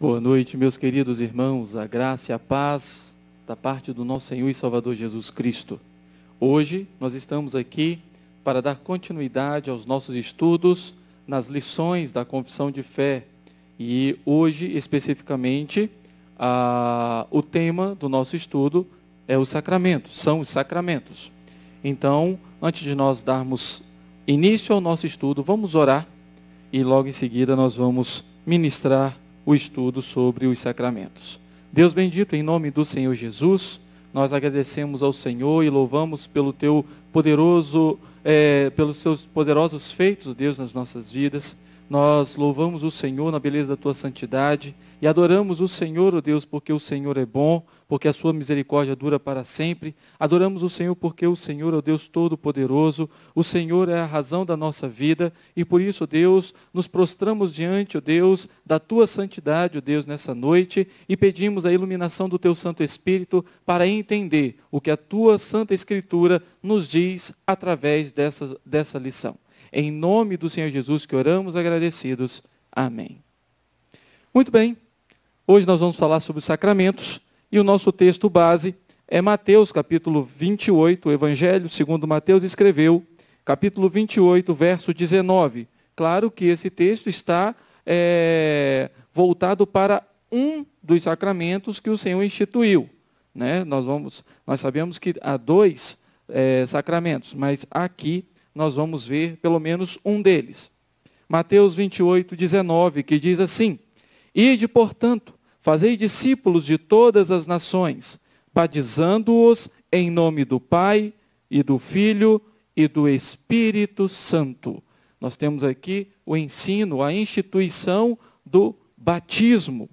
Boa noite, meus queridos irmãos, a graça e a paz da parte do nosso Senhor e Salvador Jesus Cristo. Hoje nós estamos aqui para dar continuidade aos nossos estudos nas lições da confissão de fé e hoje especificamente a, o tema do nosso estudo é os sacramentos, são os sacramentos. Então, antes de nós darmos início ao nosso estudo, vamos orar e logo em seguida nós vamos ministrar o estudo sobre os sacramentos. Deus bendito, em nome do Senhor Jesus, nós agradecemos ao Senhor e louvamos pelo teu poderoso, é, pelos teus poderosos feitos, Deus, nas nossas vidas. Nós louvamos o Senhor na beleza da tua santidade e adoramos o Senhor, ó Deus, porque o Senhor é bom, porque a sua misericórdia dura para sempre. Adoramos o Senhor porque o Senhor é o Deus Todo-Poderoso, o Senhor é a razão da nossa vida e por isso, Deus, nos prostramos diante, ó Deus, da tua santidade, ó Deus, nessa noite e pedimos a iluminação do teu Santo Espírito para entender o que a tua Santa Escritura nos diz através dessa, dessa lição. Em nome do Senhor Jesus que oramos agradecidos. Amém. Muito bem. Hoje nós vamos falar sobre os sacramentos e o nosso texto base é Mateus, capítulo 28, o Evangelho segundo Mateus escreveu, capítulo 28, verso 19. Claro que esse texto está é, voltado para um dos sacramentos que o Senhor instituiu. Né? Nós, vamos, nós sabemos que há dois é, sacramentos, mas aqui nós vamos ver pelo menos um deles. Mateus 28, 19, que diz assim: Ide, portanto, Fazei discípulos de todas as nações, batizando-os em nome do Pai e do Filho e do Espírito Santo. Nós temos aqui o ensino, a instituição do batismo.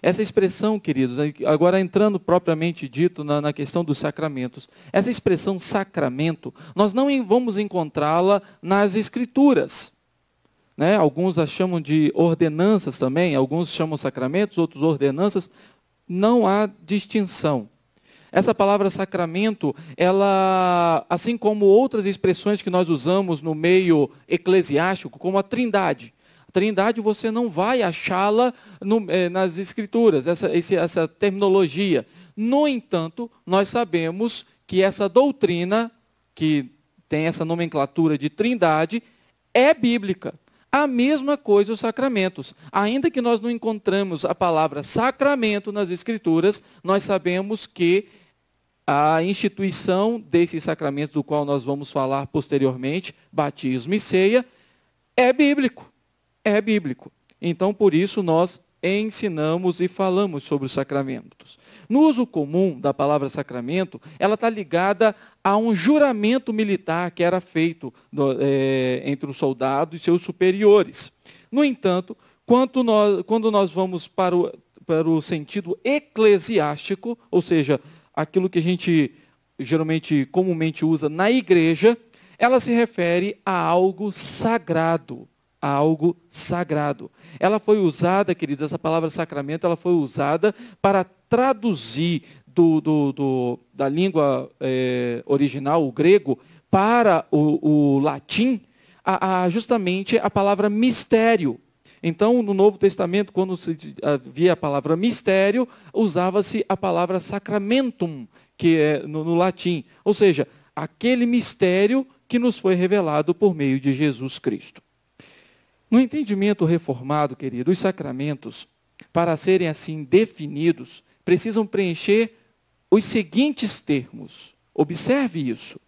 Essa expressão, queridos, agora entrando propriamente dito na, na, questão dos sacramentos, essa expressão sacramento, nós não vamos encontrá-la nas Escrituras né? alguns as chamam de ordenanças também, alguns chamam sacramentos, outros ordenanças, não há distinção. Essa palavra sacramento, ela, assim como outras expressões que nós usamos no meio eclesiástico, como a trindade. A trindade você não vai achá-la eh, nas escrituras, essa, esse, essa terminologia. No entanto, nós sabemos que essa doutrina, que tem essa nomenclatura de trindade, é bíblica. A mesma coisa os sacramentos. Ainda que nós não encontramos a palavra sacramento nas escrituras, nós sabemos que a instituição desses sacramentos do qual nós vamos falar posteriormente, batismo e ceia, é bíblico. É bíblico. Então, por isso nós ensinamos e falamos sobre os sacramentos. No uso comum da palavra sacramento, ela está ligada a um juramento militar que era feito do, é, entre o soldado e seus superiores. No entanto, quando nós, quando nós vamos para o, para o sentido eclesiástico, ou seja, aquilo que a gente geralmente comumente usa na igreja, ela se refere a algo sagrado, a algo sagrado. Ela foi usada, queridos, essa palavra sacramento, ela foi usada para traduzir do, do, do da língua eh, original, o grego, para o, o latim, a, a, justamente a palavra mistério. Então, no Novo Testamento, quando se havia a palavra mistério, usava-se a palavra sacramentum, que é no, no latim. Ou seja, aquele mistério que nos foi revelado por meio de Jesus Cristo. No entendimento reformado, querido, os sacramentos, para serem assim definidos, precisam preencher os seguintes termos. Observe isso.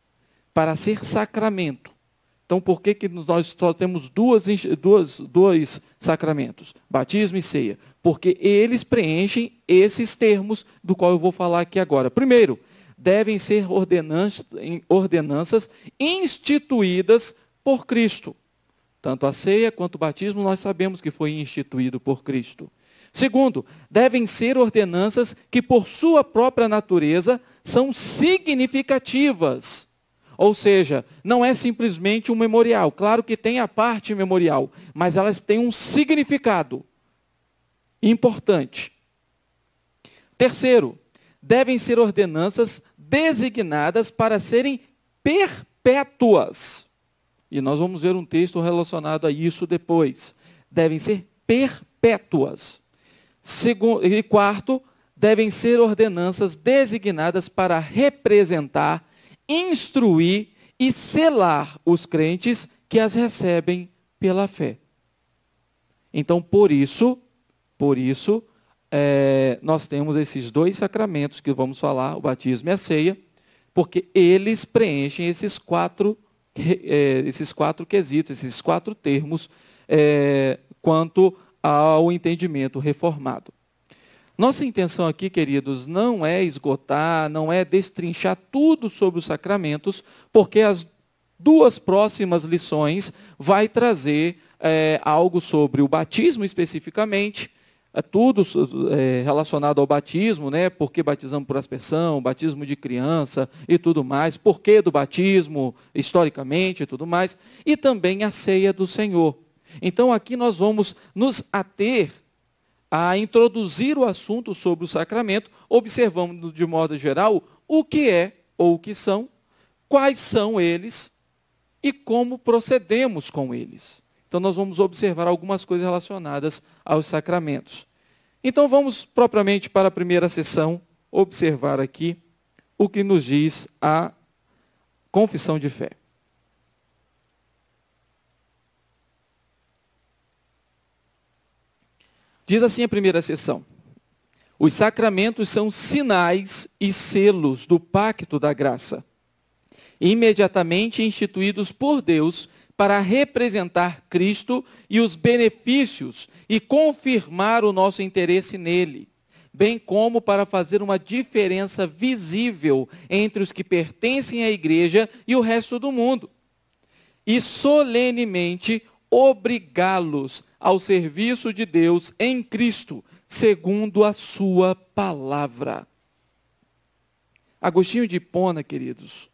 Para ser sacramento. Então, por que, que nós só temos duas, duas, dois sacramentos, batismo e ceia? Porque eles preenchem esses termos do qual eu vou falar aqui agora. Primeiro, devem ser ordenanças, ordenanças instituídas por Cristo. Tanto a ceia quanto o batismo nós sabemos que foi instituído por Cristo. Segundo, devem ser ordenanças que, por sua própria natureza, são significativas. Ou seja, não é simplesmente um memorial. Claro que tem a parte memorial, mas elas têm um significado importante. Terceiro, devem ser ordenanças designadas para serem perpétuas. E nós vamos ver um texto relacionado a isso depois. Devem ser perpétuas. Segundo, e quarto, devem ser ordenanças designadas para representar, instruir e selar os crentes que as recebem pela fé. Então, por isso, por isso, é, nós temos esses dois sacramentos que vamos falar, o batismo e a ceia, porque eles preenchem esses quatro é, esses quatro quesitos, esses quatro termos, é, quanto ao entendimento reformado. Nossa intenção aqui, queridos, não é esgotar, não é destrinchar tudo sobre os sacramentos, porque as duas próximas lições vai trazer é, algo sobre o batismo especificamente, é tudo é, relacionado ao batismo, né? Por que batizamos por aspersão, batismo de criança e tudo mais, porquê do batismo historicamente e tudo mais, e também a ceia do Senhor. Então aqui nós vamos nos ater a introduzir o assunto sobre o sacramento, observando de modo geral o que é ou o que são, quais são eles e como procedemos com eles. Então, nós vamos observar algumas coisas relacionadas aos sacramentos. Então, vamos propriamente para a primeira sessão observar aqui o que nos diz a confissão de fé. Diz assim a primeira sessão: os sacramentos são sinais e selos do pacto da graça, imediatamente instituídos por Deus para representar Cristo e os benefícios e confirmar o nosso interesse nele, bem como para fazer uma diferença visível entre os que pertencem à igreja e o resto do mundo, e solenemente obrigá-los ao serviço de Deus em Cristo, segundo a sua palavra. Agostinho de Hipona, queridos,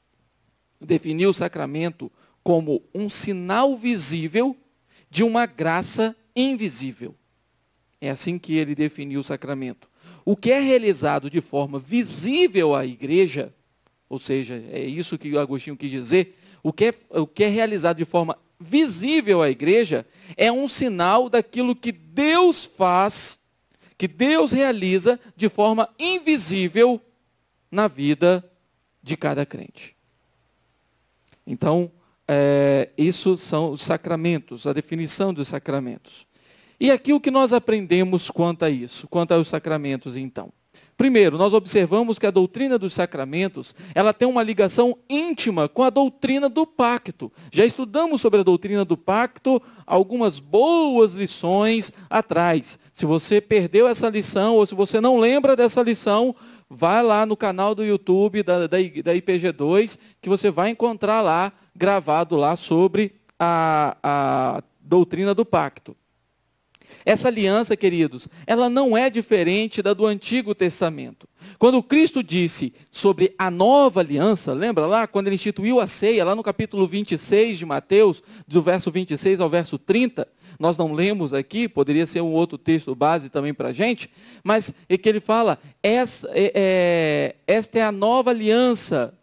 definiu o sacramento como um sinal visível de uma graça invisível. É assim que ele definiu o sacramento. O que é realizado de forma visível à igreja, ou seja, é isso que o Agostinho quis dizer, o que, é, o que é realizado de forma visível à igreja é um sinal daquilo que Deus faz, que Deus realiza de forma invisível na vida de cada crente. Então, é, isso são os sacramentos, a definição dos sacramentos. E aqui o que nós aprendemos quanto a isso, quanto aos sacramentos, então. Primeiro, nós observamos que a doutrina dos sacramentos, ela tem uma ligação íntima com a doutrina do pacto. Já estudamos sobre a doutrina do pacto algumas boas lições atrás. Se você perdeu essa lição ou se você não lembra dessa lição, vá lá no canal do YouTube da, da, da IPG2, que você vai encontrar lá gravado lá sobre a, a doutrina do pacto. Essa aliança, queridos, ela não é diferente da do Antigo Testamento. Quando Cristo disse sobre a nova aliança, lembra lá quando ele instituiu a ceia, lá no capítulo 26 de Mateus, do verso 26 ao verso 30, nós não lemos aqui, poderia ser um outro texto base também para a gente, mas é que ele fala: é, é, esta é a nova aliança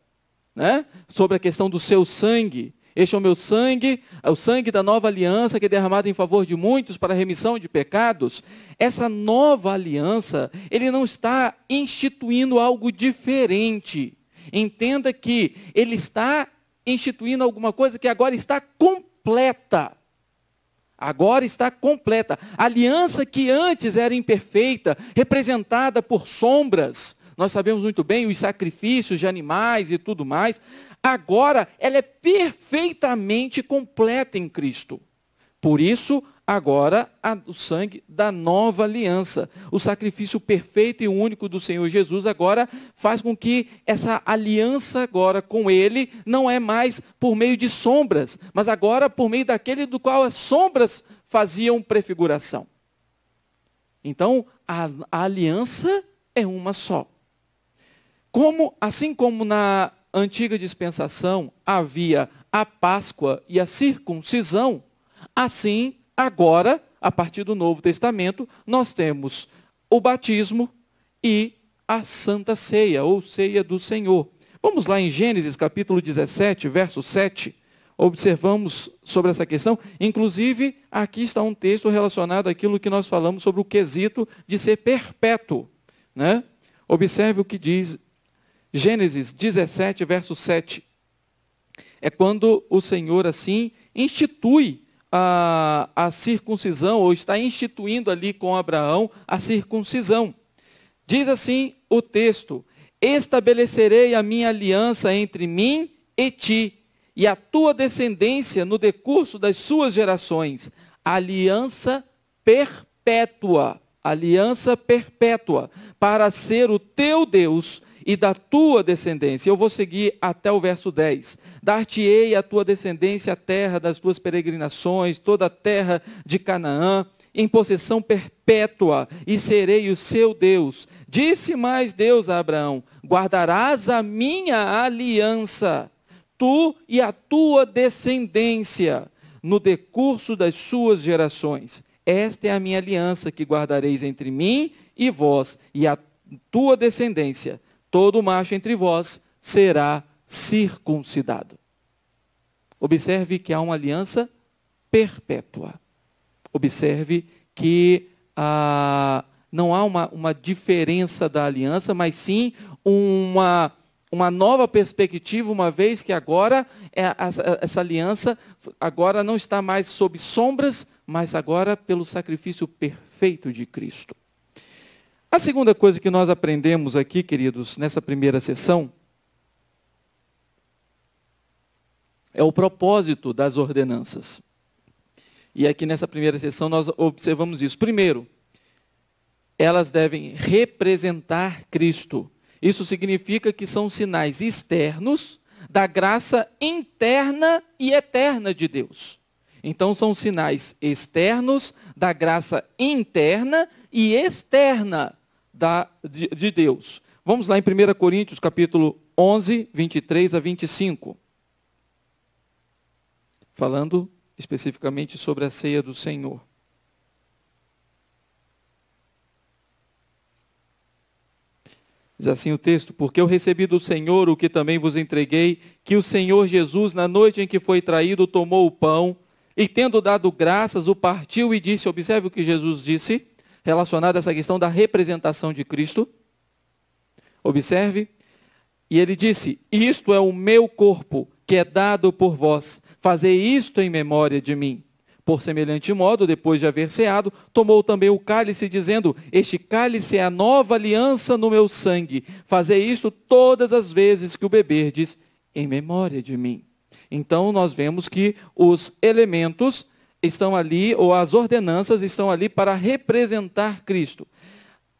né? sobre a questão do seu sangue. Este é o meu sangue, é o sangue da nova aliança que é derramado em favor de muitos para a remissão de pecados. Essa nova aliança, ele não está instituindo algo diferente. Entenda que ele está instituindo alguma coisa que agora está completa. Agora está completa. A aliança que antes era imperfeita, representada por sombras, nós sabemos muito bem os sacrifícios de animais e tudo mais. Agora ela é perfeitamente completa em Cristo. Por isso, agora o sangue da nova aliança. O sacrifício perfeito e único do Senhor Jesus agora faz com que essa aliança agora com ele não é mais por meio de sombras, mas agora por meio daquele do qual as sombras faziam prefiguração. Então, a, a aliança é uma só. Como, assim como na antiga dispensação havia a Páscoa e a circuncisão, assim agora, a partir do Novo Testamento, nós temos o batismo e a Santa Ceia, ou Ceia do Senhor. Vamos lá em Gênesis capítulo 17, verso 7. Observamos sobre essa questão. Inclusive, aqui está um texto relacionado àquilo que nós falamos sobre o quesito de ser perpétuo. Né? Observe o que diz Gênesis 17, verso 7. É quando o Senhor, assim, institui a, a circuncisão, ou está instituindo ali com Abraão a circuncisão. Diz assim o texto: Estabelecerei a minha aliança entre mim e ti, e a tua descendência no decurso das suas gerações, aliança perpétua, aliança perpétua, para ser o teu Deus e da tua descendência. Eu vou seguir até o verso 10. Dar-te-ei a tua descendência a terra das tuas peregrinações, toda a terra de Canaã, em possessão perpétua, e serei o seu Deus. Disse mais Deus a Abraão: Guardarás a minha aliança, tu e a tua descendência, no decurso das suas gerações. Esta é a minha aliança que guardareis entre mim e vós, e a tua descendência todo macho entre vós será circuncidado. Observe que há uma aliança perpétua. Observe que ah, não há uma, uma diferença da aliança, mas sim uma, uma nova perspectiva, uma vez que agora é, essa aliança agora não está mais sob sombras, mas agora pelo sacrifício perfeito de Cristo. A segunda coisa que nós aprendemos aqui, queridos, nessa primeira sessão, é o propósito das ordenanças. E aqui nessa primeira sessão nós observamos isso. Primeiro, elas devem representar Cristo. Isso significa que são sinais externos da graça interna e eterna de Deus. Então, são sinais externos da graça interna e externa da, de, de Deus. Vamos lá em 1 Coríntios, capítulo 11, 23 a 25. Falando especificamente sobre a ceia do Senhor. Diz assim o texto: Porque eu recebi do Senhor o que também vos entreguei, que o Senhor Jesus, na noite em que foi traído, tomou o pão e, tendo dado graças, o partiu e disse: Observe o que Jesus disse relacionado a essa questão da representação de Cristo. Observe. E ele disse: Isto é o meu corpo, que é dado por vós. Fazei isto em memória de mim. Por semelhante modo, depois de haver ceado, tomou também o cálice, dizendo: Este cálice é a nova aliança no meu sangue. Fazei isto todas as vezes que o beberdes, em memória de mim. Então, nós vemos que os elementos estão ali, ou as ordenanças estão ali para representar Cristo.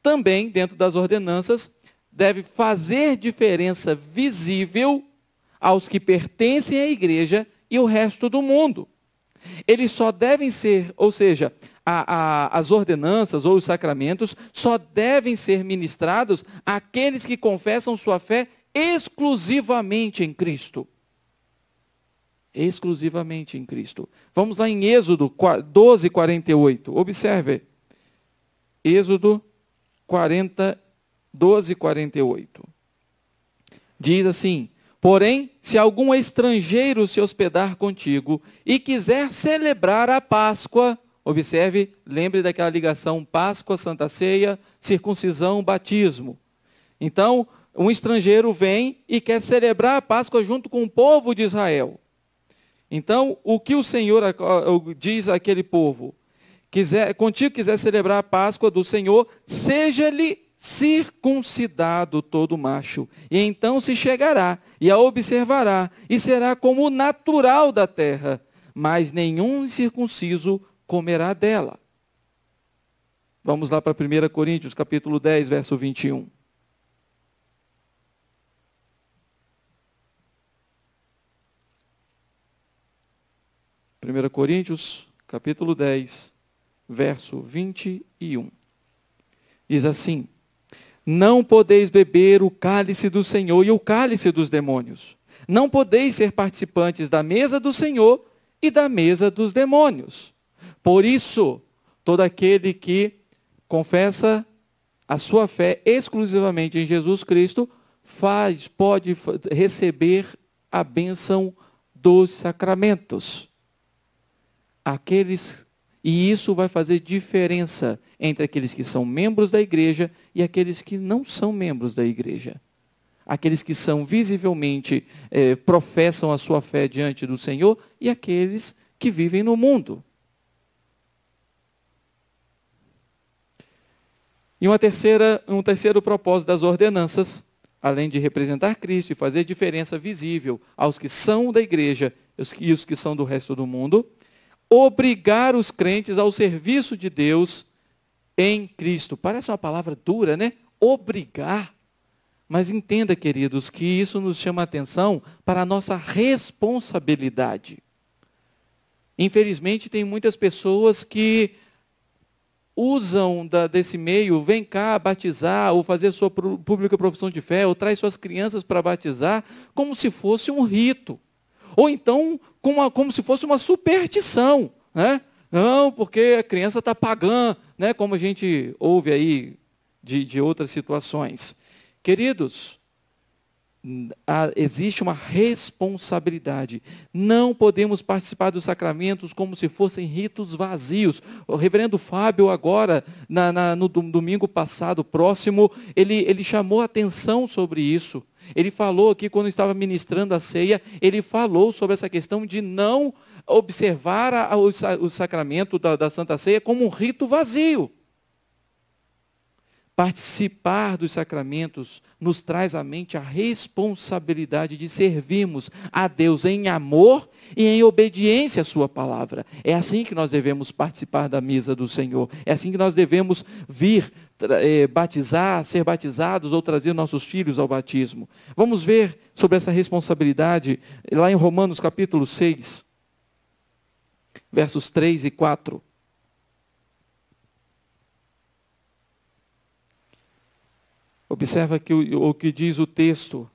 Também, dentro das ordenanças, deve fazer diferença visível aos que pertencem à igreja e o resto do mundo. Eles só devem ser, ou seja, a, a, as ordenanças ou os sacramentos só devem ser ministrados àqueles que confessam sua fé exclusivamente em Cristo exclusivamente em Cristo. Vamos lá em Êxodo 12, 48. Observe. Êxodo 40, 12, 48. Diz assim: Porém, se algum estrangeiro se hospedar contigo e quiser celebrar a Páscoa, observe, lembre daquela ligação Páscoa, Santa Ceia, circuncisão, batismo. Então, um estrangeiro vem e quer celebrar a Páscoa junto com o povo de Israel. Então, o que o Senhor diz àquele povo? Quiser, contigo quiser celebrar a Páscoa do Senhor, seja-lhe circuncidado todo macho, e então se chegará e a observará, e será como o natural da terra, mas nenhum circunciso comerá dela. Vamos lá para 1 Coríntios, capítulo 10, verso 21. 1 Coríntios, capítulo 10, verso 21. Diz assim: Não podeis beber o cálice do Senhor e o cálice dos demônios. Não podeis ser participantes da mesa do Senhor e da mesa dos demônios. Por isso, todo aquele que confessa a sua fé exclusivamente em Jesus Cristo faz, pode receber a bênção dos sacramentos aqueles e isso vai fazer diferença entre aqueles que são membros da igreja e aqueles que não são membros da igreja. Aqueles que são visivelmente é, professam a sua fé diante do Senhor e aqueles que vivem no mundo. E uma terceira, um terceiro propósito das ordenanças, além de representar Cristo e fazer diferença visível aos que são da igreja e os que são do resto do mundo, obrigar os crentes ao serviço de Deus em Cristo. Parece uma palavra dura, né? Obrigar. Mas entenda, queridos, que isso nos chama a atenção para a nossa responsabilidade. Infelizmente, tem muitas pessoas que usam da, desse meio, vem cá batizar ou fazer sua pública profissão de fé, ou traz suas crianças para batizar, como se fosse um rito. Ou então, como, como se fosse uma superstição. Né? Não, porque a criança está pagã, né? como a gente ouve aí de, de outras situações. Queridos, a, existe uma responsabilidade. Não podemos participar dos sacramentos como se fossem ritos vazios. O reverendo Fábio, agora, na, na, no domingo passado, próximo, ele, ele chamou atenção sobre isso. Ele falou aqui quando estava ministrando a ceia, ele falou sobre essa questão de não observar a, a, o, o, sacramento da, da Santa Ceia como um rito vazio. Participar dos sacramentos nos traz à mente a responsabilidade de servirmos a Deus em amor e em obediência à Sua palavra. É assim que nós devemos participar da mesa do Senhor. É assim que nós devemos vir eh, batizar, ser batizados ou trazer nossos filhos ao batismo. Vamos ver sobre essa responsabilidade lá em Romanos capítulo 6, versos 3 e 4. Observa que o, o que diz o texto,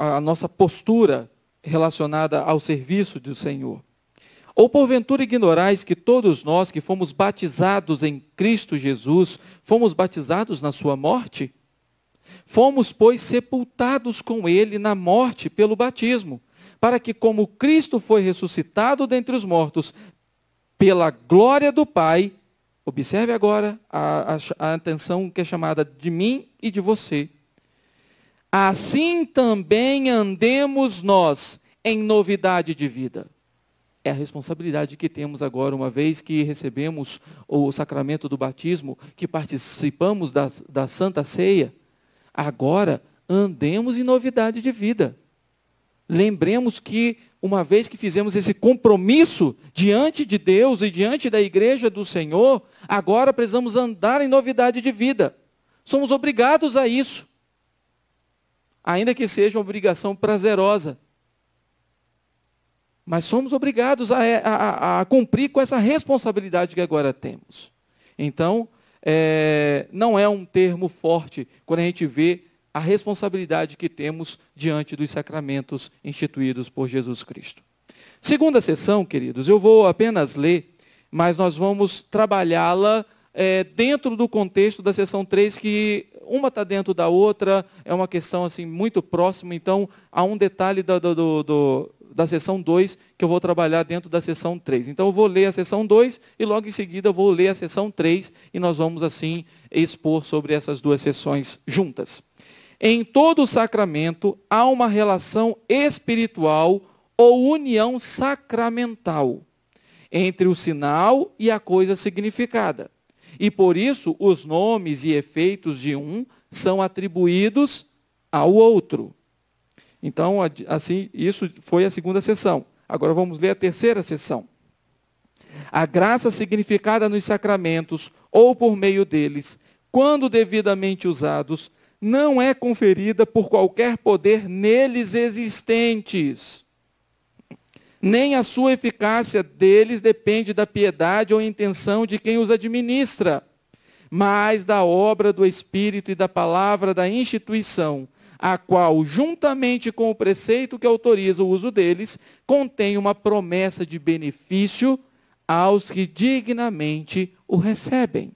a nossa postura relacionada ao serviço do Senhor. Ou porventura ignorais que todos nós que fomos batizados em Cristo Jesus, fomos batizados na sua morte? Fomos, pois, sepultados com ele na morte pelo batismo, para que, como Cristo foi ressuscitado dentre os mortos pela glória do Pai, observe agora a, a, a atenção que é chamada de mim e de você. Assim também andemos nós em novidade de vida é a responsabilidade que temos agora, uma vez que recebemos o sacramento do batismo, que participamos da, da Santa Ceia, agora andemos em novidade de vida. Lembremos que, uma vez que fizemos esse compromisso diante de Deus e diante da igreja do Senhor, agora precisamos andar em novidade de vida. Somos obrigados a isso. Ainda que seja uma obrigação prazerosa, mas somos obrigados é, a, a, a cumprir com essa responsabilidade que agora temos. Então, é, não é um termo forte quando a gente vê a responsabilidade que temos diante dos sacramentos instituídos por Jesus Cristo. Segunda sessão, queridos, eu vou apenas ler, mas nós vamos trabalhá-la é, dentro do contexto da sessão 3, que uma está dentro da outra, é uma questão assim muito próxima, então há um detalhe do, do, do, da seção 2, que eu vou trabalhar dentro da seção 3. Então, eu vou ler a seção 2 e logo em seguida eu vou ler a seção 3 e nós vamos, assim, expor sobre essas duas sessões juntas. Em todo sacramento há uma relação espiritual ou união sacramental entre o sinal e a coisa significada. E por isso os nomes e efeitos de um são atribuídos ao outro. Então, assim, isso foi a segunda sessão. Agora vamos ler a terceira sessão. A graça significada nos sacramentos ou por meio deles, quando devidamente usados, não é conferida por qualquer poder neles existentes. Nem a sua eficácia deles depende da piedade ou intenção de quem os administra, mas da obra do Espírito e da palavra da instituição, a qual, juntamente com o preceito que autoriza o uso deles, contém uma promessa de benefício aos que dignamente o recebem.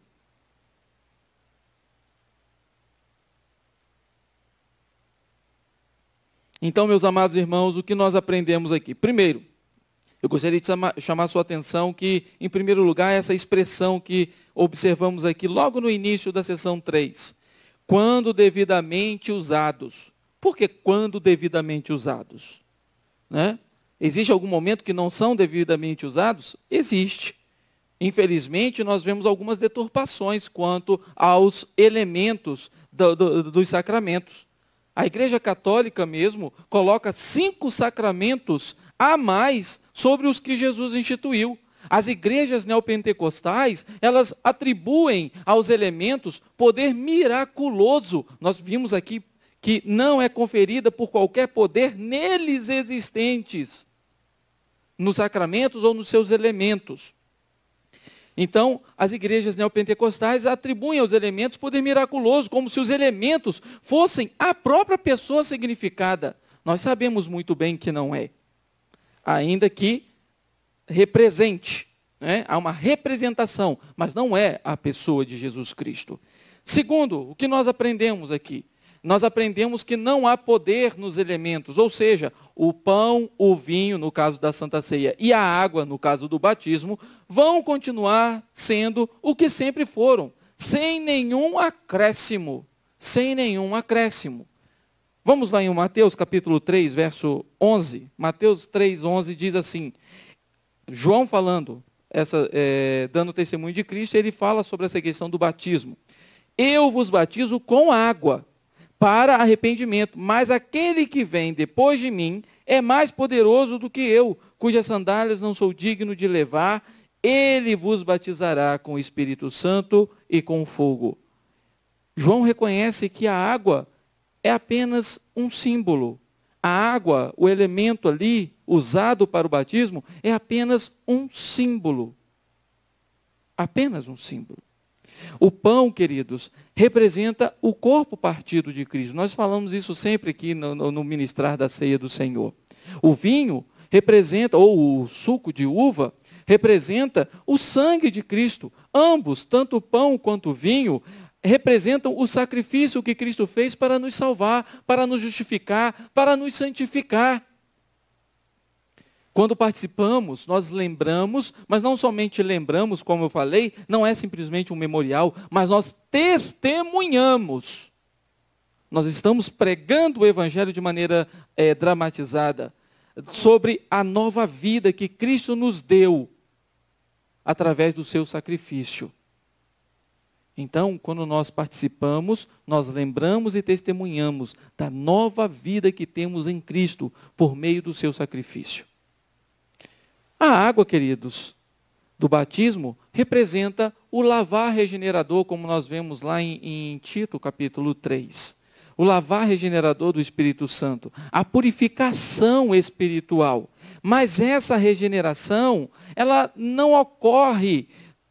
Então, meus amados irmãos, o que nós aprendemos aqui? Primeiro, eu gostaria de chamar a sua atenção que, em primeiro lugar, essa expressão que observamos aqui logo no início da sessão 3, quando devidamente usados. Por que quando devidamente usados? Né? Existe algum momento que não são devidamente usados? Existe. Infelizmente, nós vemos algumas deturpações quanto aos elementos do, do, dos sacramentos. A Igreja Católica mesmo coloca cinco sacramentos a mais sobre os que Jesus instituiu. As igrejas neopentecostais, elas atribuem aos elementos poder miraculoso. Nós vimos aqui que não é conferida por qualquer poder neles existentes, nos sacramentos ou nos seus elementos. Então, as igrejas neopentecostais atribuem aos elementos poder miraculoso, como se os elementos fossem a própria pessoa significada. Nós sabemos muito bem que não é. Ainda que represente. Né? Há uma representação, mas não é a pessoa de Jesus Cristo. Segundo, o que nós aprendemos aqui? Nós aprendemos que não há poder nos elementos, ou seja, o pão, o vinho, no caso da Santa Ceia, e a água, no caso do batismo, vão continuar sendo o que sempre foram, sem nenhum acréscimo. Sem nenhum acréscimo. Vamos lá em Mateus capítulo 3, verso 11. Mateus 3, 11 diz assim: João falando, essa, é, dando testemunho de Cristo, ele fala sobre essa questão do batismo. Eu vos batizo com água para arrependimento, mas aquele que vem depois de mim é mais poderoso do que eu, cujas sandálias não sou digno de levar. Ele vos batizará com o Espírito Santo e com fogo. João reconhece que a água é apenas um símbolo, a água, o elemento ali usado para o batismo, é apenas um símbolo. Apenas um símbolo. O pão, queridos, representa o corpo partido de Cristo. Nós falamos isso sempre aqui no, no ministrar da ceia do Senhor. O vinho representa, ou o suco de uva, representa o sangue de Cristo. Ambos, tanto o pão quanto o vinho, representam o sacrifício que Cristo fez para nos salvar, para nos justificar, para nos santificar. Quando participamos, nós lembramos, mas não somente lembramos, como eu falei, não é simplesmente um memorial, mas nós testemunhamos. Nós estamos pregando o Evangelho de maneira é, dramatizada sobre a nova vida que Cristo nos deu através do seu sacrifício. Então, quando nós participamos, nós lembramos e testemunhamos da nova vida que temos em Cristo por meio do seu sacrifício. A água, queridos, do batismo representa o lavar regenerador, como nós vemos lá em, em Tito, capítulo 3. O lavar regenerador do Espírito Santo, a purificação espiritual. Mas essa regeneração, ela não ocorre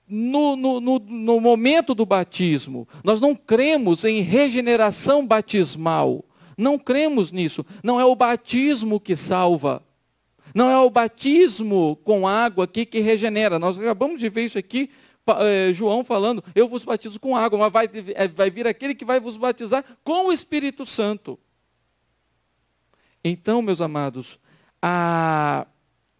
no, no, no, no momento do batismo. Nós não cremos em regeneração batismal. Não cremos nisso. Não é o batismo que salva. Não é o batismo com água aqui que regenera. Nós acabamos de ver isso aqui, eh, João falando, eu vos batizo com água, mas vai, eh, vai vir aquele que vai vos batizar com o Espírito Santo. Então, meus amados, a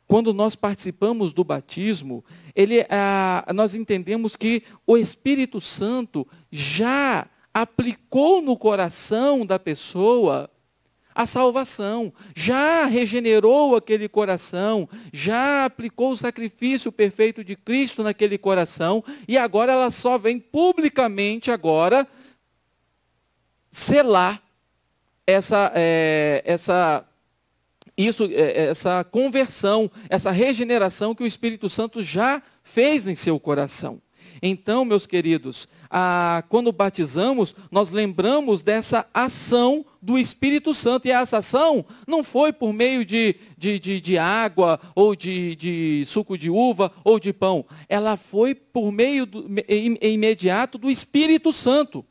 quando nós participamos do batismo, ele, ah, nós entendemos que o Espírito Santo já aplicou no coração da pessoa a salvação, já regenerou aquele coração, já aplicou o sacrifício perfeito de Cristo naquele coração, e agora ela só vem publicamente agora selar essa, é, essa isso, é, é, essa conversão, essa regeneração que o Espírito Santo já fez em seu coração. Então, meus queridos, a, quando batizamos, nós lembramos dessa ação do Espírito Santo. E essa ação não foi por meio de, de, de, de água, ou de, de, suco de uva, ou de pão. Ela foi por meio do, imediato do Espírito Santo,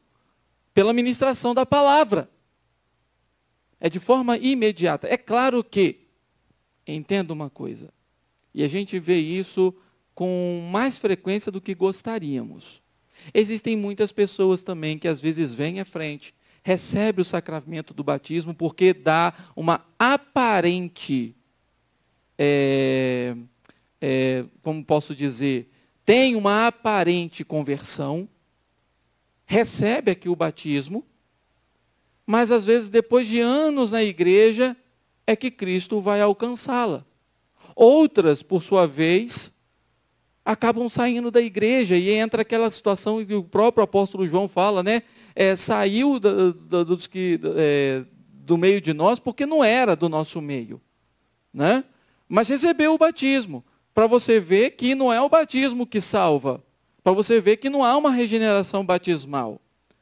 pela ministração da palavra. É de forma imediata. É claro que, entenda uma coisa, e a gente vê isso com mais frequência do que gostaríamos. Existem muitas pessoas também que às vezes vêm à frente, recebe o sacramento do batismo porque dá uma aparente, é, é, como posso dizer, tem uma aparente conversão, recebe aqui o batismo, mas às vezes depois de anos na igreja é que Cristo vai alcançá-la. Outras, por sua vez, acabam saindo da igreja e entra aquela situação que o próprio apóstolo João fala, né? É, saiu da, da, dos que, é, do meio de nós porque não era do nosso meio, né? Mas recebeu o batismo para você ver que não é o batismo que salva, para você ver que não há uma regeneração batismal,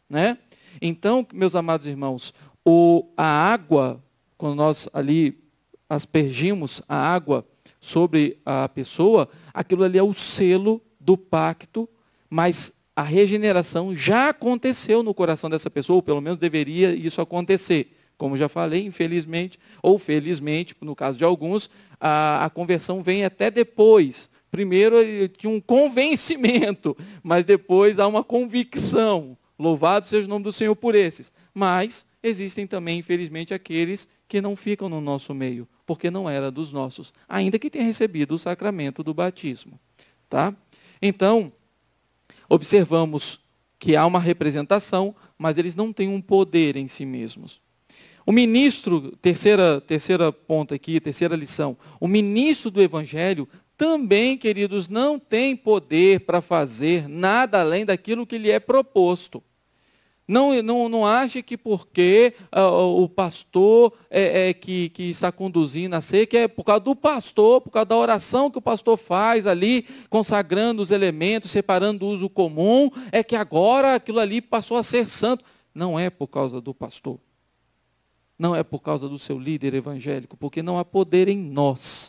né? Então, meus amados irmãos, o, a água, quando nós ali aspergimos a água sobre a pessoa, aquilo ali é o selo do pacto, mas a regeneração já aconteceu no coração dessa pessoa, ou pelo menos deveria isso acontecer. Como já falei, infelizmente, ou felizmente, no caso de alguns, a, a conversão vem até depois. Primeiro de tinha um convencimento, mas depois há uma convicção. Louvado seja o nome do Senhor por esses. Mas existem também, infelizmente, aqueles que não ficam no nosso meio, porque não era dos nossos, ainda que tenha recebido o sacramento do batismo. Tá? Então, observamos que há uma representação, mas eles não têm um poder em si mesmos. O ministro, terceira, terceira ponta aqui, terceira lição, o ministro do Evangelho também, queridos, não tem poder para fazer nada além daquilo que lhe é proposto. Não, não, não ache que porque uh, o pastor é, é, que, que está conduzindo a que é por causa do pastor, por causa da oração que o pastor faz ali, consagrando os elementos, separando o uso comum, é que agora aquilo ali passou a ser santo. Não é por causa do pastor. Não é por causa do seu líder evangélico, porque não há poder em nós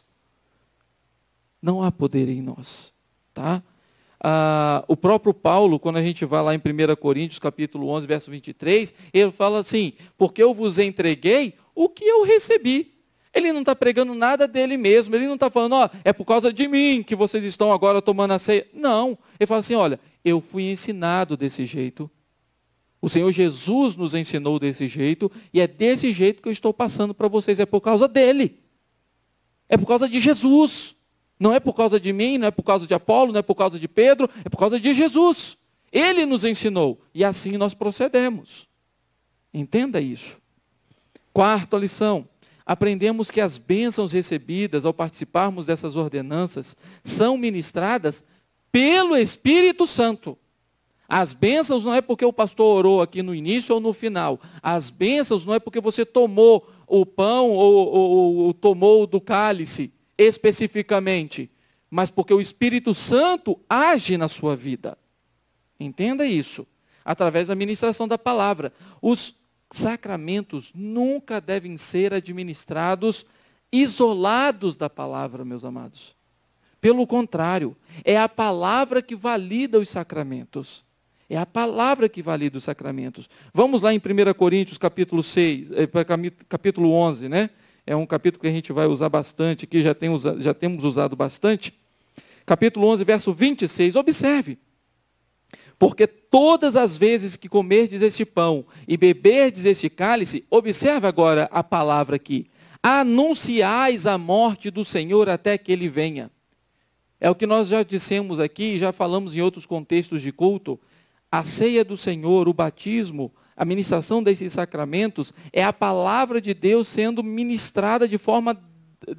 não há poder em nós. Tá? Ah, o próprio Paulo, quando a gente vai lá em 1 Coríntios, capítulo 11, verso 23, ele fala assim, porque eu vos entreguei o que eu recebi. Ele não está pregando nada dele mesmo, ele não está falando, ó, é por causa de mim que vocês estão agora tomando a ceia. Não, ele fala assim, olha, eu fui ensinado desse jeito, o Senhor Jesus nos ensinou desse jeito, e é desse jeito que eu estou passando para vocês, é por causa dele. É por causa de Jesus. Não é por causa de mim, não é por causa de Apolo, não é por causa de Pedro, é por causa de Jesus. Ele nos ensinou e assim nós procedemos. Entenda isso. Quarta lição: aprendemos que as bênçãos recebidas ao participarmos dessas ordenanças são ministradas pelo Espírito Santo. As bênçãos não é porque o pastor orou aqui no início ou no final. As bênçãos não é porque você tomou o pão ou, ou, ou tomou do cálice especificamente, mas porque o Espírito Santo age na sua vida. Entenda isso. Através da ministração da palavra. Os sacramentos nunca devem ser administrados isolados da palavra, meus amados. Pelo contrário, é a palavra que valida os sacramentos. É a palavra que valida os sacramentos. Vamos lá em 1 Coríntios, capítulo 6, eh, capítulo 11, né? é um capítulo que a gente vai usar bastante, que já, tem já temos usado bastante. Capítulo 11, verso 26. Observe. Porque todas as vezes que comerdes este pão e beberdes este cálice, observe agora a palavra aqui, anunciais a morte do Senhor até que ele venha. É o que nós já dissemos aqui, já falamos em outros contextos de culto. A ceia do Senhor, o batismo, a ministração desses sacramentos é a palavra de Deus sendo ministrada de forma,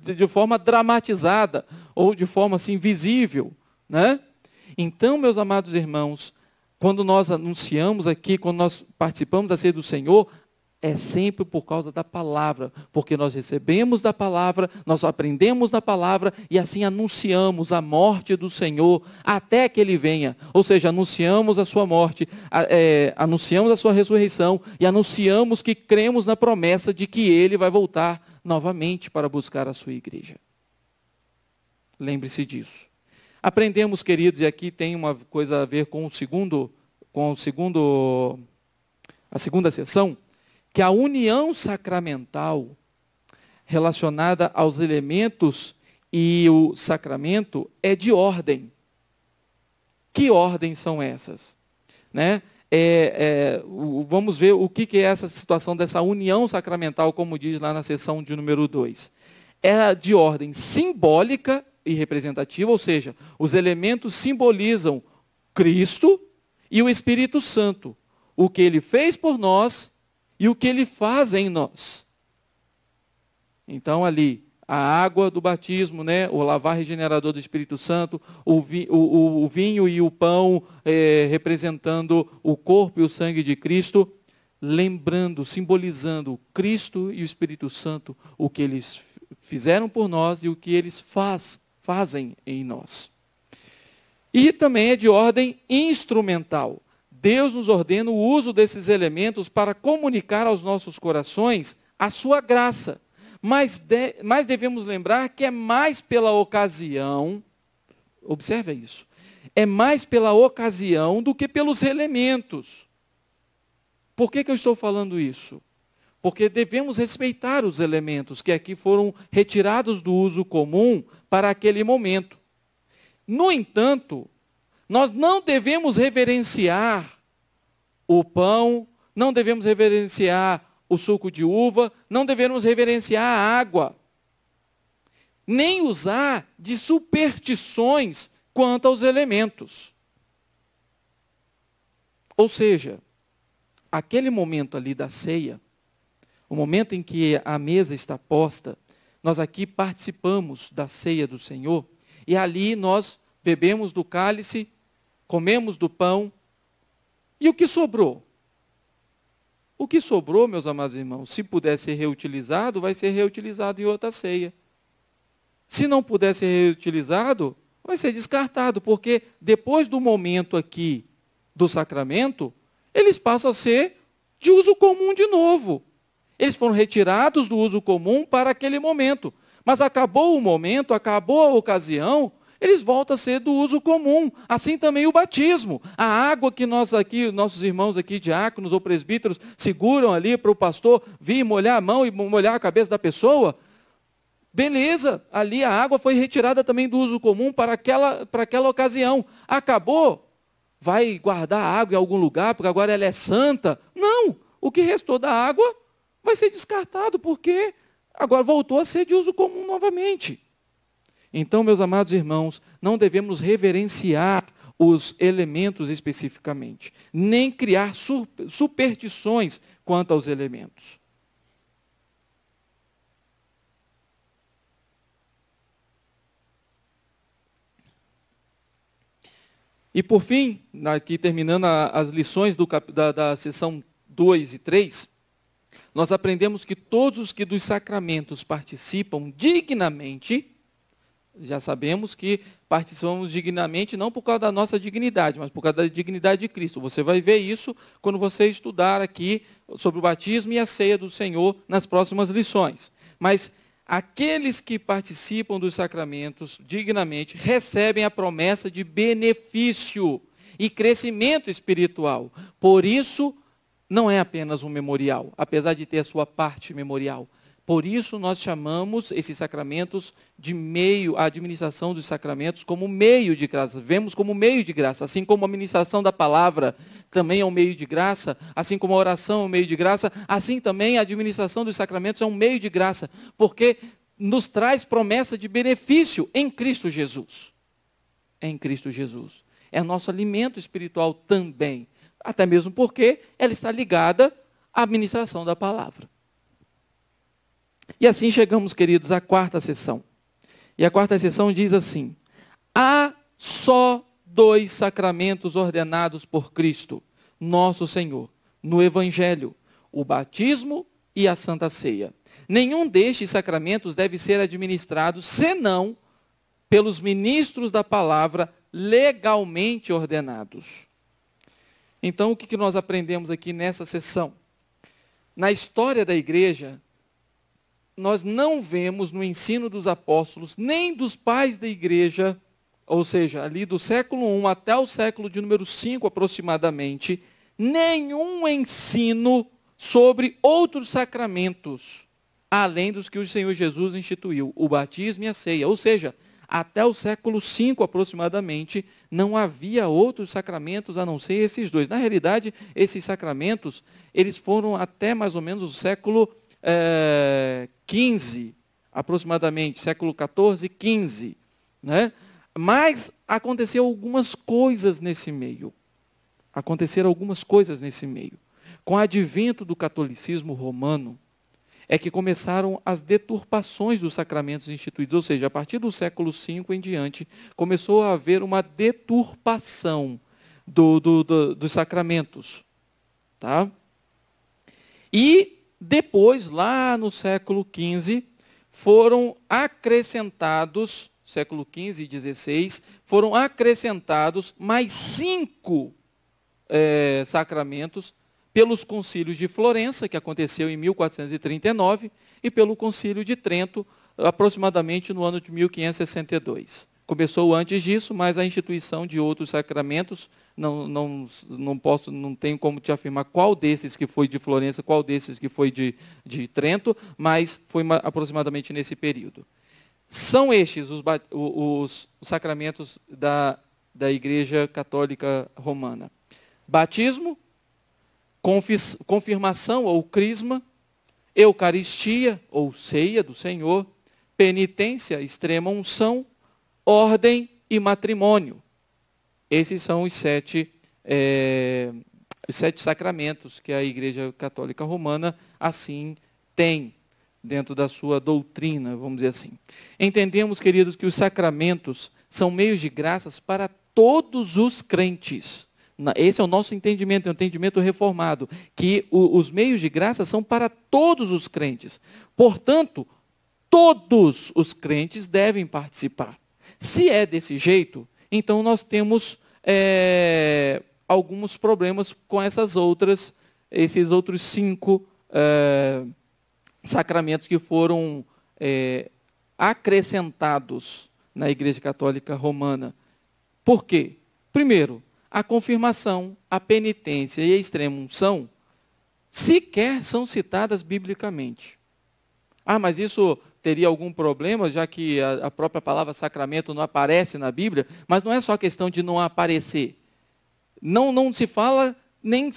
de forma dramatizada ou de forma assim visível, né? Então, meus amados irmãos, quando nós anunciamos aqui, quando nós participamos da ceia do Senhor, é sempre por causa da palavra, porque nós recebemos da palavra, nós aprendemos da palavra e assim anunciamos a morte do Senhor até que ele venha. Ou seja, anunciamos a sua morte, é, anunciamos a sua ressurreição e anunciamos que cremos na promessa de que ele vai voltar novamente para buscar a sua igreja. Lembre-se disso. Aprendemos, queridos, e aqui tem uma coisa a ver com o segundo, com o segundo, a segunda sessão que a união sacramental relacionada aos elementos e o sacramento é de ordem. Que ordem são essas? Né? É, é, vamos ver o que, é essa situação dessa união sacramental, como diz lá na seção de número 2. É de ordem simbólica e representativa, ou seja, os elementos simbolizam Cristo e o Espírito Santo, o que ele fez por nós e o que ele faz em nós. Então, ali, a água do batismo, né, o lavar regenerador do Espírito Santo, o, vi, o, o, o vinho e o pão é, representando o corpo e o sangue de Cristo, lembrando, simbolizando Cristo e o Espírito Santo, o que eles fizeram por nós e o que eles faz, fazem em nós. E também é de ordem instrumental. Deus nos ordena o uso desses elementos para comunicar aos nossos corações a sua graça. Mas, de, mas devemos lembrar que é mais pela ocasião, observe isso, é mais pela ocasião do que pelos elementos. Por que, que eu estou falando isso? Porque devemos respeitar os elementos que aqui foram retirados do uso comum para aquele momento. No entanto, nós não devemos reverenciar o pão, não devemos reverenciar o suco de uva, não devemos reverenciar a água, nem usar de superstições quanto aos elementos. Ou seja, aquele momento ali da ceia, o momento em que a mesa está posta, nós aqui participamos da ceia do Senhor e ali nós bebemos do cálice comemos do pão. E o que sobrou? O que sobrou, meus amados irmãos, se puder ser reutilizado, vai ser reutilizado em outra ceia. Se não puder ser reutilizado, vai ser descartado, porque depois do momento aqui do sacramento, eles passam a ser de uso comum de novo. Eles foram retirados do uso comum para aquele momento. Mas acabou o momento, acabou a ocasião, eles voltam a ser do uso comum. Assim também o batismo. A água que nós aqui, nossos irmãos aqui, diáconos ou presbíteros, seguram ali para o pastor vir molhar a mão e molhar a cabeça da pessoa. Beleza, ali a água foi retirada também do uso comum para aquela, para aquela ocasião. Acabou? Vai guardar a água em algum lugar, porque agora ela é santa? Não! O que restou da água vai ser descartado, porque agora voltou a ser de uso comum novamente. Então, meus amados irmãos, não devemos reverenciar os elementos especificamente, nem criar superstições quanto aos elementos. E por fim, aqui terminando as lições do, da, da sessão 2 e 3, nós aprendemos que todos os que dos sacramentos participam dignamente já sabemos que participamos dignamente, não por causa da nossa dignidade, mas por causa da dignidade de Cristo. Você vai ver isso quando você estudar aqui sobre o batismo e a ceia do Senhor nas próximas lições. Mas aqueles que participam dos sacramentos dignamente recebem a promessa de benefício e crescimento espiritual. Por isso, não é apenas um memorial, apesar de ter a sua parte memorial, por isso nós chamamos esses sacramentos de meio, a administração dos sacramentos como meio de graça. Vemos como meio de graça, assim como a administração da palavra também é um meio de graça, assim como a oração é um meio de graça, assim também a administração dos sacramentos é um meio de graça, porque nos traz promessa de benefício em Cristo Jesus. É em Cristo Jesus. É nosso alimento espiritual também, até mesmo porque ela está ligada à administração da palavra. E assim chegamos, queridos, à quarta sessão. E a quarta sessão diz assim: há só dois sacramentos ordenados por Cristo, nosso Senhor, no Evangelho: o batismo e a Santa Ceia. Nenhum destes sacramentos deve ser administrado senão pelos ministros da palavra legalmente ordenados. Então, o que nós aprendemos aqui nessa sessão? Na história da igreja, nós não vemos no ensino dos apóstolos, nem dos pais da igreja, ou seja, ali do século I até o século de número 5 aproximadamente, nenhum ensino sobre outros sacramentos, além dos que o Senhor Jesus instituiu, o batismo e a ceia. Ou seja, até o século V aproximadamente, não havia outros sacramentos a não ser esses dois. Na realidade, esses sacramentos, eles foram até mais ou menos o século é, eh, 15, aproximadamente, século 14, 15. Né? Mas aconteceu algumas coisas nesse meio. Aconteceram algumas coisas nesse meio. Com o advento do catolicismo romano, é que começaram as deturpações dos sacramentos instituídos, ou seja, a partir do século V em diante, começou a haver uma deturpação do, do, do, dos sacramentos. Tá? E depois, lá no século XV, foram acrescentados, século XV e XVI, foram acrescentados mais cinco é, sacramentos pelos concílios de Florença, que aconteceu em 1439, e pelo concílio de Trento, aproximadamente no ano de 1562. Começou antes disso, mas a instituição de outros sacramentos não, não, não posso, não tenho como te afirmar qual desses que foi de Florença, qual desses que foi de, de Trento, mas foi aproximadamente nesse período. São estes os, os, os sacramentos da, da Igreja Católica Romana: batismo, confis, confirmação ou crisma, Eucaristia ou ceia do Senhor, penitência, extrema unção, ordem e matrimônio. Esses são os sete, é, os sete sacramentos que a Igreja Católica Romana assim tem dentro da sua doutrina, vamos dizer assim. Entendemos, queridos, que os sacramentos são meios de graças para todos os crentes. Esse é o nosso entendimento, é o entendimento reformado, que os meios de graça são para todos os crentes. Portanto, todos os crentes devem participar. Se é desse jeito, então, nós temos é, alguns problemas com essas outras, esses outros cinco é, sacramentos que foram é, acrescentados na Igreja Católica Romana. Por quê? Primeiro, a confirmação, a penitência e a extrema-unção sequer são citadas biblicamente. Ah, mas isso teria algum problema, já que a, a própria palavra sacramento não aparece na Bíblia, mas não é só questão de não aparecer. Não, não se fala nem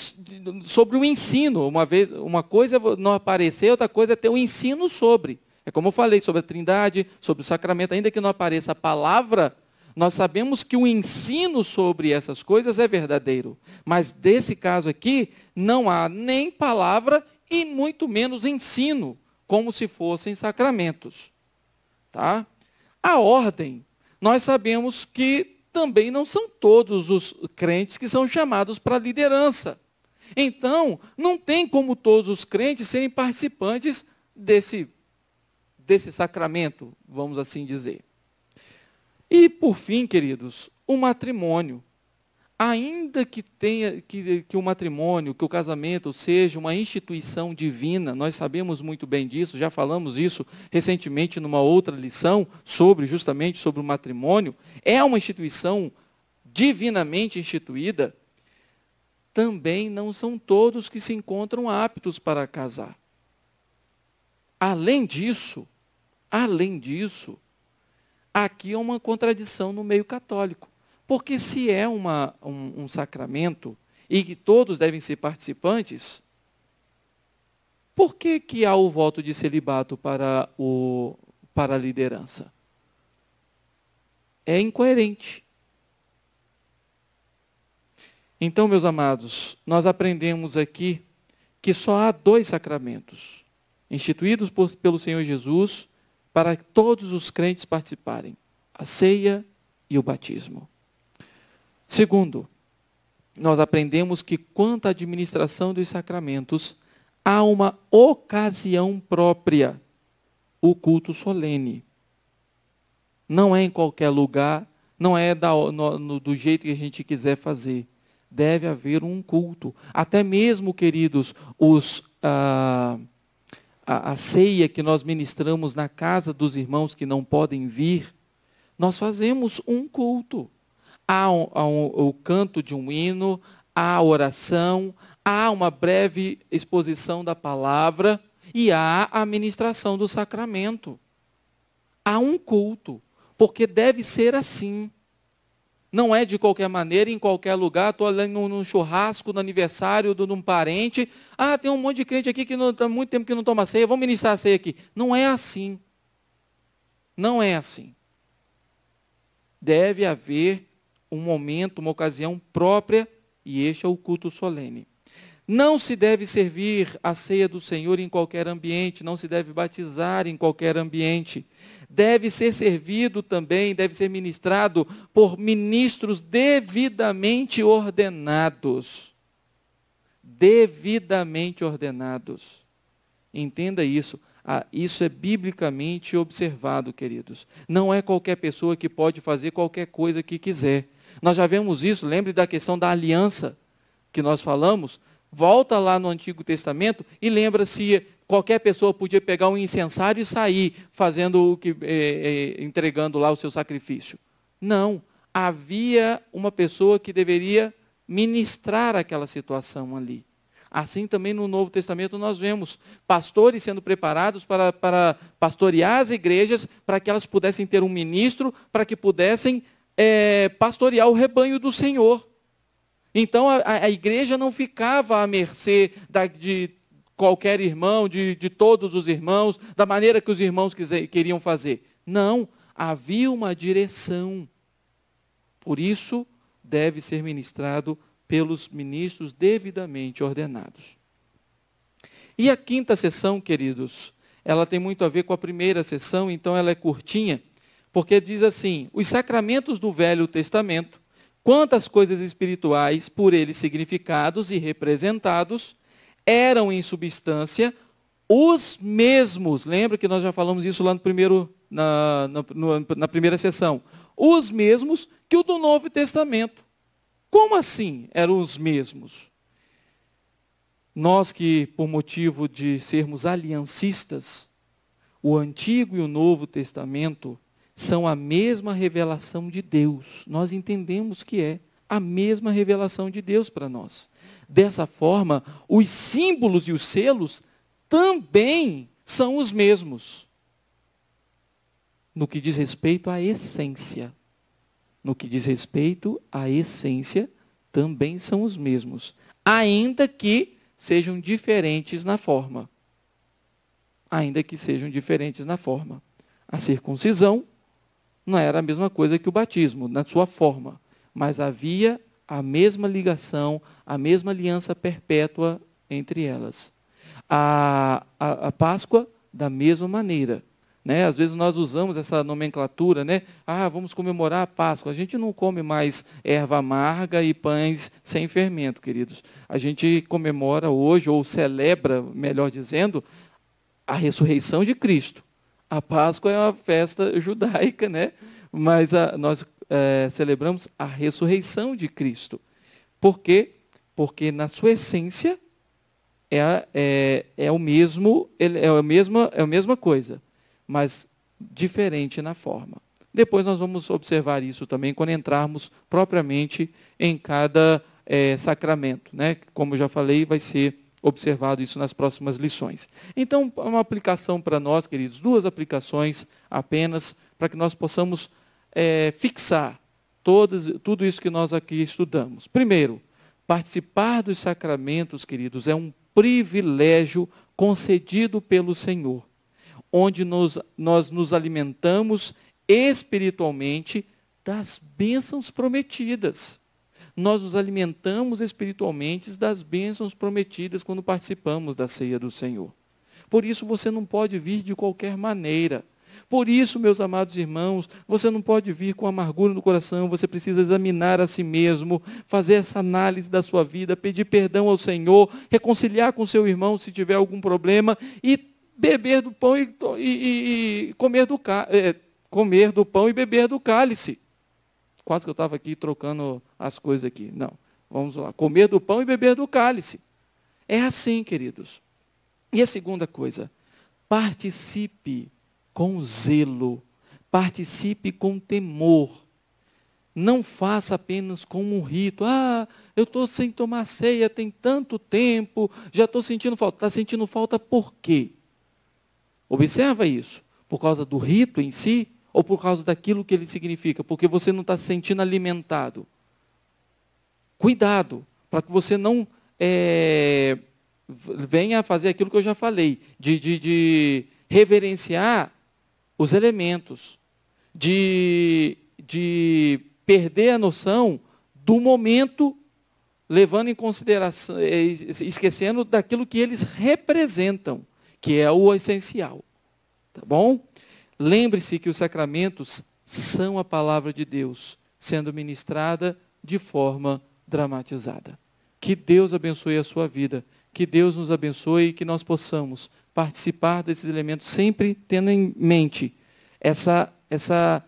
sobre o ensino. Uma vez, uma coisa é não aparecer, outra coisa é ter o um ensino sobre. É como eu falei sobre a Trindade, sobre o sacramento, ainda que não apareça a palavra, nós sabemos que o ensino sobre essas coisas é verdadeiro. Mas desse caso aqui, não há nem palavra e muito menos ensino como se fossem sacramentos. Tá? A ordem, nós sabemos que também não são todos os crentes que são chamados para a liderança. Então, não tem como todos os crentes serem participantes desse, desse sacramento, vamos assim dizer. E, por fim, queridos, o matrimônio ainda que tenha que, que o matrimônio, que o casamento seja uma instituição divina, nós sabemos muito bem disso, já falamos isso recentemente numa outra lição sobre justamente sobre o matrimônio, é uma instituição divinamente instituída, também não são todos que se encontram aptos para casar. Além disso, além disso, aqui é uma contradição no meio católico. Porque se é uma, um, um sacramento e que todos devem ser participantes, por que, que há o voto de celibato para, o, para a liderança? É incoerente. Então, meus amados, nós aprendemos aqui que só há dois sacramentos instituídos por, pelo Senhor Jesus para que todos os crentes participarem: a ceia e o batismo. Segundo, nós aprendemos que quanto à administração dos sacramentos, há uma ocasião própria, o culto solene. Não é em qualquer lugar, não é da, no, no, do jeito que a gente quiser fazer. Deve haver um culto. Até mesmo, queridos, os, ah, a, a ceia que nós ministramos na casa dos irmãos que não podem vir, nós fazemos um culto há um, há um, o canto de um hino, há a oração, há uma breve exposição da palavra e há a ministração do sacramento. Há um culto, porque deve ser assim. Não é de qualquer maneira, em qualquer lugar, estou ali num, num, churrasco, no aniversário de um parente. Ah, tem um monte de crente aqui que não há tá muito tempo que não toma ceia, vamos ministrar a ceia aqui. Não é assim. Não é assim. Deve haver um momento, uma ocasião própria, e este é o culto solene. Não se deve servir a ceia do Senhor em qualquer ambiente, não se deve batizar em qualquer ambiente. Deve ser servido também, deve ser ministrado por ministros devidamente ordenados. Devidamente ordenados. Entenda isso. Ah, isso é biblicamente observado, queridos. Não é qualquer pessoa que pode fazer qualquer coisa que quiser. Nós já vemos isso, lembre da questão da aliança que nós falamos. Volta lá no Antigo Testamento e lembra se qualquer pessoa podia pegar um incensário e sair fazendo o que eh, eh, entregando lá o seu sacrifício. Não, havia uma pessoa que deveria ministrar aquela situação ali. Assim também no Novo Testamento nós vemos pastores sendo preparados para, para pastorear as igrejas, para que elas pudessem ter um ministro, para que pudessem é, pastorear o rebanho do Senhor. Então a, a igreja não ficava à mercê da, de qualquer irmão, de, de todos os irmãos, da maneira que os irmãos quiser, queriam fazer. Não, havia uma direção. Por isso, deve ser ministrado pelos ministros devidamente ordenados. E a quinta sessão, queridos, ela tem muito a ver com a primeira sessão, então ela é curtinha. Porque diz assim: os sacramentos do Velho Testamento, quantas coisas espirituais por ele significados e representados, eram em substância os mesmos. Lembra que nós já falamos isso lá no primeiro, na, na, na primeira sessão? Os mesmos que o do Novo Testamento. Como assim eram os mesmos? Nós que, por motivo de sermos aliancistas, o Antigo e o Novo Testamento são a mesma revelação de Deus. Nós entendemos que é a mesma revelação de Deus para nós. Dessa forma, os símbolos e os selos também são os mesmos. No que diz respeito à essência. No que diz respeito à essência, também são os mesmos. Ainda que sejam diferentes na forma. Ainda que sejam diferentes na forma. A circuncisão não era a mesma coisa que o batismo, na sua forma, mas havia a mesma ligação, a mesma aliança perpétua entre elas. A, a, a Páscoa, da mesma maneira. Né? Às vezes nós usamos essa nomenclatura, né? Ah, vamos comemorar a Páscoa. A gente não come mais erva amarga e pães sem fermento, queridos. A gente comemora hoje, ou celebra, melhor dizendo, a ressurreição de Cristo. A Páscoa é uma festa judaica, né? Mas a, nós é, celebramos a ressurreição de Cristo. Por quê? Porque na sua essência é, é, é o mesmo, é a mesma, é a mesma coisa, mas diferente na forma. Depois nós vamos observar isso também quando entrarmos propriamente em cada é, sacramento, né? Como eu já falei, vai ser observado isso nas próximas lições. Então, é uma aplicação para nós, queridos, duas aplicações apenas, para que nós possamos é, fixar todas, tudo isso que nós aqui estudamos. Primeiro, participar dos sacramentos, queridos, é um privilégio concedido pelo Senhor, onde nos, nós nos alimentamos espiritualmente das bênçãos prometidas nós nos alimentamos espiritualmente das bênçãos prometidas quando participamos da ceia do Senhor. Por isso você não pode vir de qualquer maneira. Por isso, meus amados irmãos, você não pode vir com amargura no coração, você precisa examinar a si mesmo, fazer essa análise da sua vida, pedir perdão ao Senhor, reconciliar com seu irmão se tiver algum problema e beber do pão e, e, e comer, do, é, comer do pão e beber do cálice. Quase que eu estava aqui trocando as coisas aqui. Não. Vamos lá. Comer do pão e beber do cálice. É assim, queridos. E a segunda coisa, participe com zelo, participe com temor. Não faça apenas como um rito. Ah, eu estou sem tomar ceia, tem tanto tempo, já estou sentindo falta. Está sentindo falta por quê? Observa isso. Por causa do rito em si? ou por causa daquilo que ele significa, porque você não está se sentindo alimentado. Cuidado, para que você não é, venha fazer aquilo que eu já falei, de, de, de reverenciar os elementos, de, de perder a noção do momento, levando em consideração, é, esquecendo daquilo que eles representam, que é o essencial. Tá bom? Lembre-se que os sacramentos são a palavra de Deus sendo ministrada de forma dramatizada. Que Deus abençoe a sua vida, que Deus nos abençoe e que nós possamos participar desses elementos sempre tendo em mente essa essa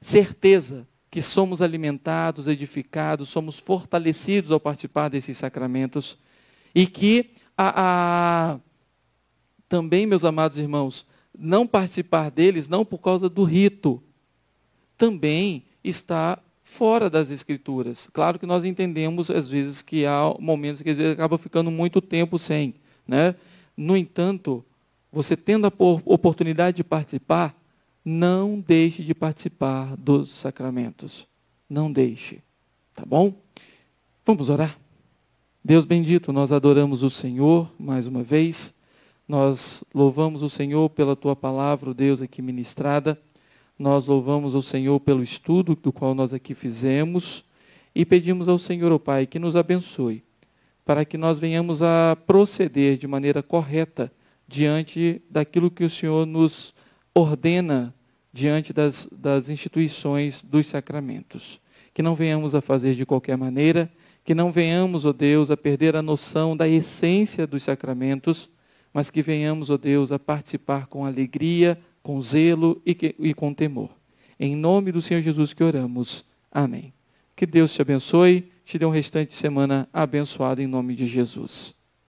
certeza que somos alimentados, edificados, somos fortalecidos ao participar desses sacramentos e que a, a também, meus amados irmãos, não participar deles não por causa do rito, também está fora das escrituras. Claro que nós entendemos às vezes que há momentos que às vezes acaba ficando muito tempo sem, né? No entanto, você tendo a oportunidade de participar, não deixe de participar dos sacramentos. Não deixe, tá bom? Vamos orar. Deus bendito, nós adoramos o Senhor mais uma vez. Nós louvamos o Senhor pela tua palavra, Deus, aqui ministrada. Nós louvamos o Senhor pelo estudo do qual nós aqui fizemos e pedimos ao Senhor, ó Pai, que nos abençoe, para que nós venhamos a proceder de maneira correta diante daquilo que o Senhor nos ordena diante das, das instituições dos sacramentos. Que não venhamos a fazer de qualquer maneira, que não venhamos, ó oh Deus, a perder a noção da essência dos sacramentos mas que venhamos, ó oh Deus, a participar com alegria, com zelo e, que, e com temor. Em nome do Senhor Jesus que oramos. Amém. Que Deus te abençoe, te dê um restante de semana abençoado em nome de Jesus.